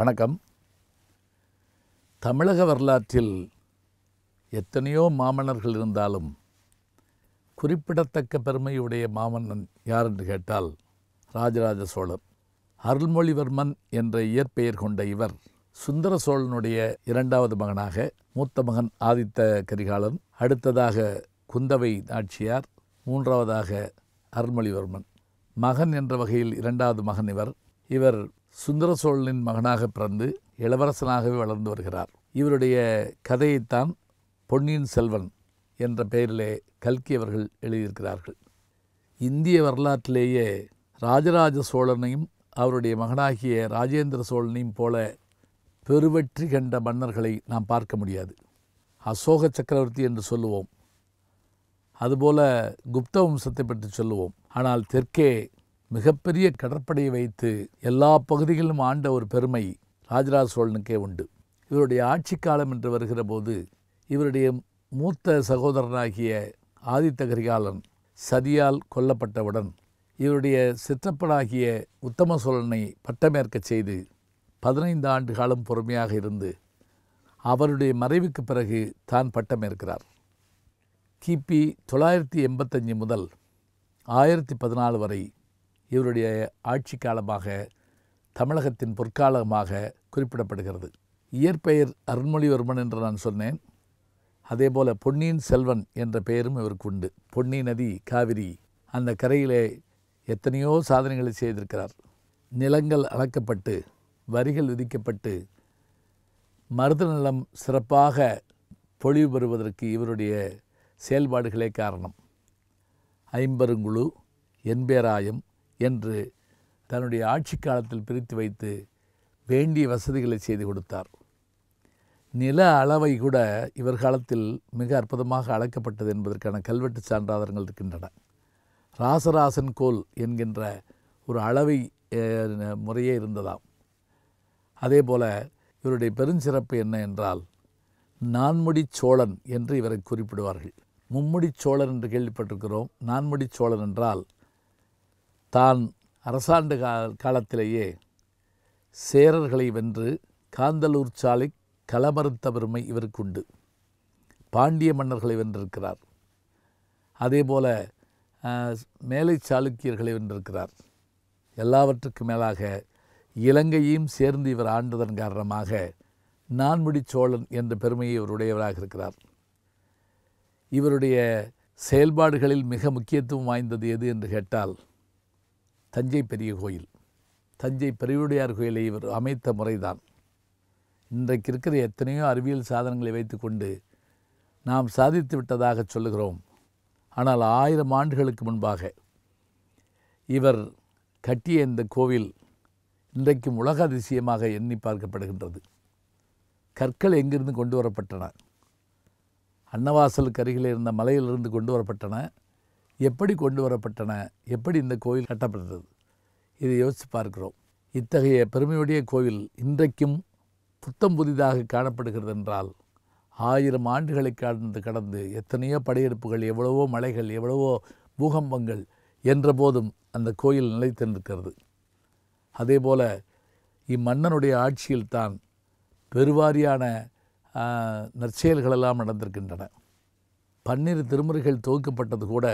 வணக்கம் தமிழக வரலாற்றில் எத்தனையோ மாமன்னர்கள் இருந்தாலும் குறிப்பிடத்தக்க பெருமையுடைய மாமன்னன் யார் என்று கேட்டால் ராஜராஜ சோழர் அருள்மொழிவர்மன் என்ற இயற்பெயர் கொண்ட இவர் சுந்தர சோழனுடைய இரண்டாவது மகனாக மூத்த மகன் ஆதித்த கரிகாலன் அடுத்ததாக குந்தவை நாட்சியார் மூன்றாவதாக அருள்மொழிவர்மன் மகன் என்ற வகையில் இரண்டாவது மகன் இவர் இவர் சுந்தர சோழனின் மகனாக பிறந்து இளவரசனாகவே வளர்ந்து வருகிறார் இவருடைய கதையைத்தான் பொன்னியின் செல்வன் என்ற பெயரிலே கல்கி அவர்கள் எழுதியிருக்கிறார்கள் இந்திய வரலாற்றிலேயே ராஜராஜ சோழனையும் அவருடைய மகனாகிய ராஜேந்திர சோழனையும் போல பெருவெற்றி கண்ட மன்னர்களை நாம் பார்க்க முடியாது அசோக சக்கரவர்த்தி என்று சொல்லுவோம் அதுபோல குப்த வம்சத்தை பற்றி சொல்லுவோம் ஆனால் தெற்கே மிகப்பெரிய கடற்படையை வைத்து எல்லா பகுதிகளிலும் ஆண்ட ஒரு பெருமை ராஜராஜ சோழனுக்கே உண்டு இவருடைய ஆட்சி காலம் என்று வருகிற போது இவருடைய மூத்த சகோதரனாகிய ஆதித்த கரிகாலன் சதியால் கொல்லப்பட்டவுடன் இவருடைய சிற்றப்பனாகிய உத்தம சோழனை பட்டமேற்கச் செய்து பதினைந்து ஆண்டு காலம் பொறுமையாக இருந்து அவருடைய மறைவுக்கு பிறகு தான் பட்டமேற்கிறார் கிபி தொள்ளாயிரத்தி எண்பத்தஞ்சு முதல் ஆயிரத்தி பதினாலு வரை இவருடைய ஆட்சி காலமாக தமிழகத்தின் பொற்காலமாக குறிப்பிடப்படுகிறது இயற்பெயர் அருண்மொழிவர்மன் என்று நான் சொன்னேன் அதேபோல பொன்னியின் செல்வன் என்ற பெயரும் இவருக்கு உண்டு பொன்னி நதி காவிரி அந்த கரையிலே எத்தனையோ சாதனைகளை செய்திருக்கிறார் நிலங்கள் அளக்கப்பட்டு வரிகள் விதிக்கப்பட்டு மருத நிலம் சிறப்பாக பொழிவு பெறுவதற்கு இவருடைய செயல்பாடுகளே காரணம் ஐம்பருங்குழு என்பேராயம் என்று தன்னுடைய ஆட்சி காலத்தில் பிரித்து வைத்து வேண்டிய வசதிகளை செய்து கொடுத்தார் நில அளவை கூட இவர் காலத்தில் மிக அற்புதமாக அளக்கப்பட்டது என்பதற்கான கல்வெட்டு சான்றாதாரங்கள் இருக்கின்றன ராசராசன் கோல் என்கின்ற ஒரு அளவை முறையே இருந்ததாம் அதே போல் இவருடைய பெருஞ்சிறப்பு என்ன என்றால் நான்முடி சோழன் என்று இவரை குறிப்பிடுவார்கள் மும்முடி சோழன் என்று கேள்விப்பட்டிருக்கிறோம் நான்முடி சோழன் என்றால் தான் அரசாண்டு கால காலத்திலேயே சேரர்களை வென்று காந்தலூர் சாலை களமறுத்த பெருமை உண்டு பாண்டிய மன்னர்களை வென்றிருக்கிறார் அதேபோல மேலை சாளுக்கியர்களை வென்றிருக்கிறார் எல்லாவற்றுக்கும் மேலாக இலங்கையையும் சேர்ந்து இவர் ஆண்டதன் காரணமாக நான்முடி சோழன் என்ற பெருமையை இவருடையவராக இருக்கிறார் இவருடைய செயல்பாடுகளில் மிக முக்கியத்துவம் வாய்ந்தது எது என்று கேட்டால் தஞ்சை பெரிய கோயில் தஞ்சை பெரியவுடையார் கோயிலை இவர் அமைத்த முறைதான் இன்றைக்கு இருக்கிற எத்தனையோ அறிவியல் சாதனங்களை வைத்துக்கொண்டு நாம் சாதித்து விட்டதாக சொல்லுகிறோம் ஆனால் ஆயிரம் ஆண்டுகளுக்கு முன்பாக இவர் கட்டிய இந்த கோவில் இன்றைக்கும் உலக அதிசயமாக எண்ணி பார்க்கப்படுகின்றது கற்கள் எங்கிருந்து கொண்டு வரப்பட்டன அன்னவாசலுக்கு அருகில் இருந்த மலையிலிருந்து கொண்டு வரப்பட்டன எப்படி கொண்டு வரப்பட்டன எப்படி இந்த கோயில் கட்டப்பட்டது இதை யோசித்து பார்க்கிறோம் இத்தகைய பெருமையுடைய கோயில் இன்றைக்கும் புத்தம் புதிதாக காணப்படுகிறது என்றால் ஆயிரம் ஆண்டுகளை கடந்து கடந்து எத்தனையோ படையெடுப்புகள் எவ்வளவோ மலைகள் எவ்வளவோ பூகம்பங்கள் என்றபோதும் அந்த கோயில் நிலைத்து நிற்கிறது அதே இம்மன்னனுடைய ஆட்சியில் தான் பெருவாரியான நற்செயல்களெல்லாம் நடந்திருக்கின்றன பன்னிரு திருமுறைகள் தொகுக்கப்பட்டது கூட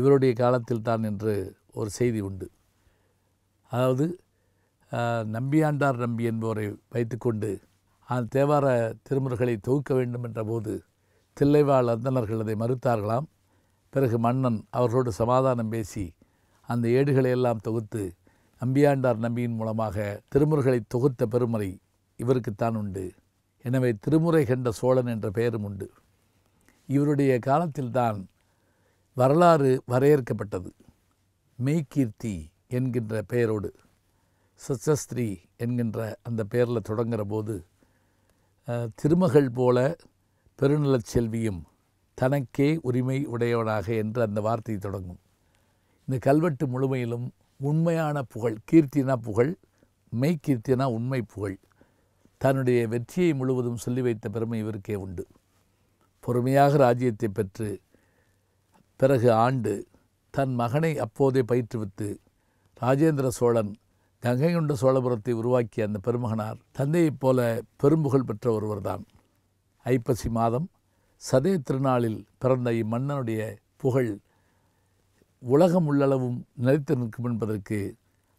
இவருடைய காலத்தில் தான் என்று ஒரு செய்தி உண்டு அதாவது நம்பியாண்டார் நம்பி என்பவரை வைத்துக்கொண்டு அந்த தேவார திருமுறைகளை தொகுக்க வேண்டும் என்ற போது தில்லைவாழ் அந்தனர்கள் அதை மறுத்தார்களாம் பிறகு மன்னன் அவர்களோடு சமாதானம் பேசி அந்த ஏடுகளை எல்லாம் தொகுத்து நம்பியாண்டார் நம்பியின் மூலமாக திருமுறைகளை தொகுத்த பெருமுறை இவருக்குத்தான் உண்டு எனவே திருமுறை கண்ட சோழன் என்ற பெயரும் உண்டு இவருடைய காலத்தில்தான் வரலாறு வரையறுக்கப்பட்டது மெய்கீர்த்தி என்கின்ற பெயரோடு சச்சஸ்திரீ என்கின்ற அந்த பெயரில் தொடங்குகிற போது திருமகள் போல பெருநலச் செல்வியும் தனக்கே உரிமை உடையவனாக என்று அந்த வார்த்தை தொடங்கும் இந்த கல்வெட்டு முழுமையிலும் உண்மையான புகழ் கீர்த்தினா புகழ் மெய்கீர்த்தினா உண்மை புகழ் தன்னுடைய வெற்றியை முழுவதும் சொல்லி வைத்த பெருமை இவருக்கே உண்டு பொறுமையாக ராஜ்யத்தை பெற்று பிறகு ஆண்டு தன் மகனை அப்போதே பயிற்றுவித்து ராஜேந்திர சோழன் கங்கை கொண்ட சோழபுரத்தை உருவாக்கிய அந்த பெருமகனார் தந்தையைப் போல பெரும்புகழ் பெற்ற ஒருவர்தான் ஐப்பசி மாதம் சதே திருநாளில் பிறந்த இம்மன்னனுடைய புகழ் உலகம் உள்ளளவும் நிலைத்து நிற்கும் என்பதற்கு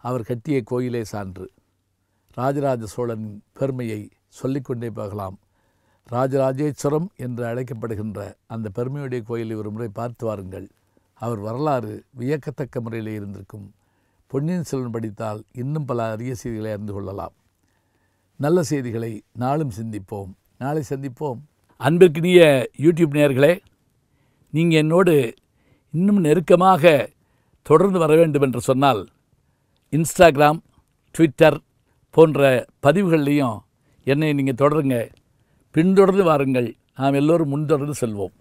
அவர் கட்டிய கோயிலே சான்று ராஜராஜ சோழனின் பெருமையை சொல்லிக்கொண்டே போகலாம் ராஜராஜேஸ்வரம் என்று அழைக்கப்படுகின்ற அந்த பெருமையுடைய கோயிலை ஒரு முறை பார்த்து வாருங்கள் அவர் வரலாறு வியக்கத்தக்க முறையிலே இருந்திருக்கும் பொன்னியின் செல்வன் படித்தால் இன்னும் பல அரிய செய்திகளை அறிந்து கொள்ளலாம் நல்ல செய்திகளை நாளும் சிந்திப்போம் நாளை சந்திப்போம் அன்பிற்கினிய யூடியூப் நேயர்களே நீங்கள் என்னோடு இன்னும் நெருக்கமாக தொடர்ந்து வர வேண்டும் என்று சொன்னால் இன்ஸ்டாகிராம் ட்விட்டர் போன்ற பதிவுகள்லேயும் என்னை நீங்கள் தொடருங்க பின்தொடர்ந்து வாருங்கள் நாம் எல்லோரும் முன்தொடர்ந்து செல்வோம்